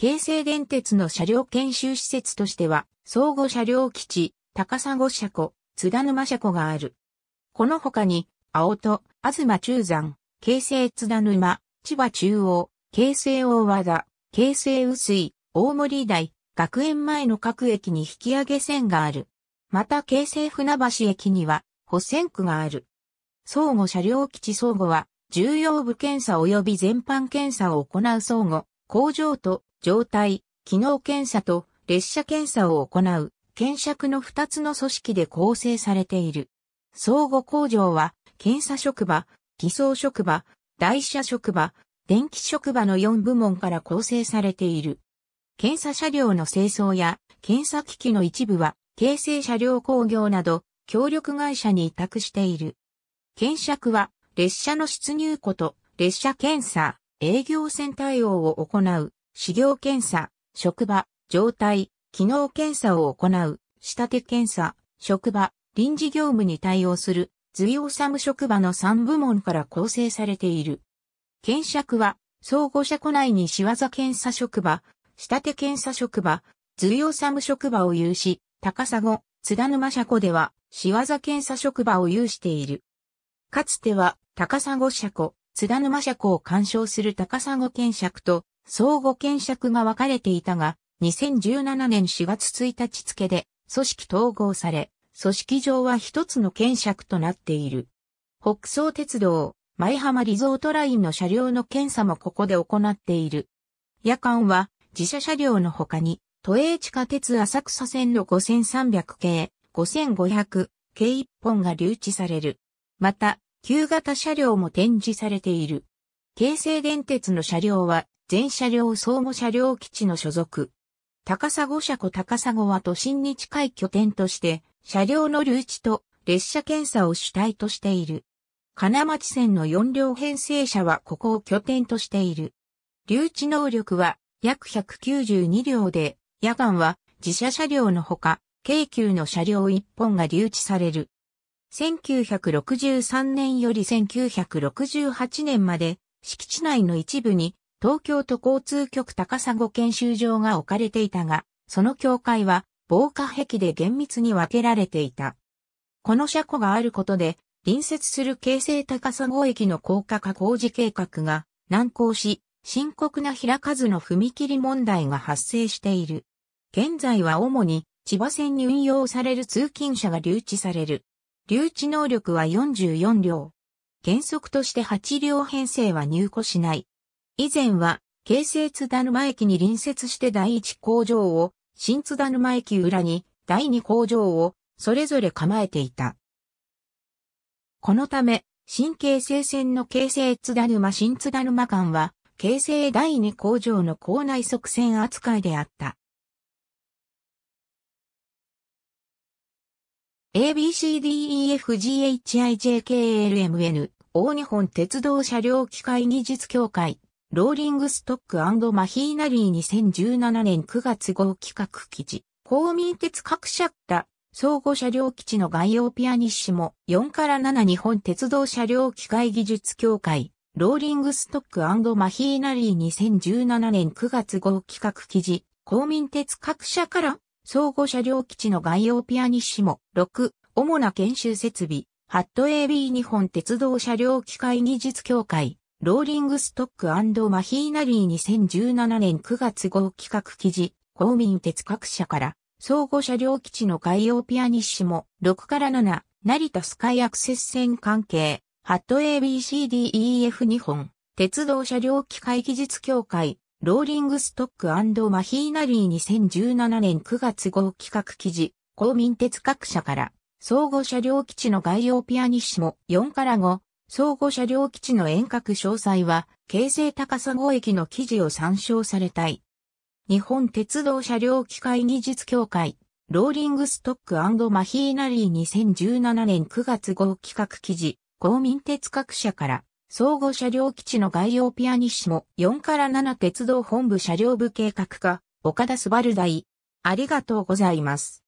京成電鉄の車両研修施設としては、相互車両基地、高砂車庫、津田沼車庫がある。この他に、青戸、東中山、京成津田沼、千葉中央、京成大和田、京成薄井、大森台、学園前の各駅に引き上げ線がある。また京成船橋駅には、補線区がある。相互車両基地相互は、重要部検査及び全般検査を行う相互、工場と状態、機能検査と列車検査を行う、検索の2つの組織で構成されている。相互工場は、検査職場、偽装職場、台車職場、電気職場の4部門から構成されている。検査車両の清掃や検査機器の一部は、京成車両工業など、協力会社に委託している。検索は、列車の出入庫と列車検査、営業線対応を行う資料検査、職場、状態、機能検査を行う、仕立て検査、職場、臨時業務に対応する、随用サム職場の3部門から構成されている。検釈は、総合車庫内に仕業検査職場、仕立て検査職場、随用サム職場を有し、高砂、津田沼車庫では、仕業検査職場を有している。かつては、高砂車庫、津田沼車庫を干渉する高砂検釈と、相互検釈が分かれていたが、2017年4月1日付で組織統合され、組織上は一つの検釈となっている。北総鉄道、舞浜リゾートラインの車両の検査もここで行っている。夜間は自社車両の他に、都営地下鉄浅草線の5300系、5500系一本が留置される。また、旧型車両も展示されている。京成電鉄の車両は、全車両相互車両基地の所属。高砂車庫高砂は都心に近い拠点として、車両の留置と列車検査を主体としている。金町線の4両編成車はここを拠点としている。留置能力は約192両で、夜間は自社車両のほか、京急の車両1本が留置される。1963年より1968年まで敷地内の一部に東京都交通局高砂研修場が置かれていたが、その境界は防火壁で厳密に分けられていた。この車庫があることで、隣接する京成高砂駅の高架化工事計画が難航し、深刻な開かずの踏切問題が発生している。現在は主に千葉線に運用される通勤車が留置される。留置能力は44両。原則として8両編成は入庫しない。以前は、京成津田沼駅に隣接して第1工場を、新津田沼駅裏に第2工場を、それぞれ構えていた。このため、新京成線の京成津田沼新津田沼間は、京成第2工場の構内側線扱いであった。ABCDEFGHIJKLMN 大日本鉄道車両機械技術協会、ローリングストックマヒーナリー2017年9月号企画記事、公民鉄各社ら、相互車両基地の概要ピアニッシモ4から7日本鉄道車両機械技術協会、ローリングストックマヒーナリー2017年9月号企画記事、公民鉄各社から、相互車両基地の概要ピアニッシモ6、主な研修設備、ハット AB 日本鉄道車両機械技術協会、ローリングストックマヒーナリー2017年9月号企画記事、公民鉄各社から、相互車両基地の海洋ピアニッシモ、6から7、成田スカイアクセス線関係、ハット ABCDEF 日本、鉄道車両機械技術協会、ローリングストックマヒーナリー2017年9月号企画記事、公民鉄各社から、相互車両基地の概要ピアニッシモ4から5、相互車両基地の遠隔詳細は、京成高砂駅の記事を参照されたい。日本鉄道車両機械技術協会、ローリングストックマヒーナリー2017年9月号企画記事、公民鉄各社から、相互車両基地の概要ピアニッシモ4から7鉄道本部車両部計画課、岡田すばる大。ありがとうございます。